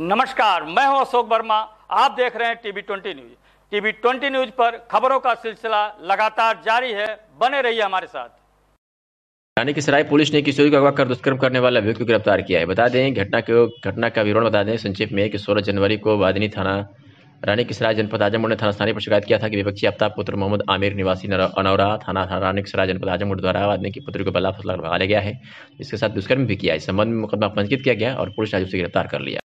नमस्कार मैं हूं अशोक वर्मा आप देख रहे हैं TV twenty news TV twenty news पर खबरों का सिलसिला लगातार जारी है बने रहिए हमारे साथ रानी की सराय पुलिस ने किशोरी को अगवा कर दुष्कर्म करने वाला अभियुक्त को गिरफ्तार किया है बता दें घटना के घटना का विवरण बता दें संक्षिप्त में कि 16 जनवरी को वादिनी थाना रानी किसराय जनपद आजमगढ़ ने थाना स्थानीय पर शिकायत किया था कि विपक्षी आफ्ताब पुत्र मोहम्मद आमिर निवासी अनौरा थाना थाना रानी किसराय सराय जनपद आजमगढ़ द्वारा आदमी की पुत्री को बला फसला भगा लिया गया है इसके साथ दुष्कर्म भी किया है संबंध में मुकदमा पंजीकृत किया गया और पुलिस ने उसे गिरफ्तार कर लिया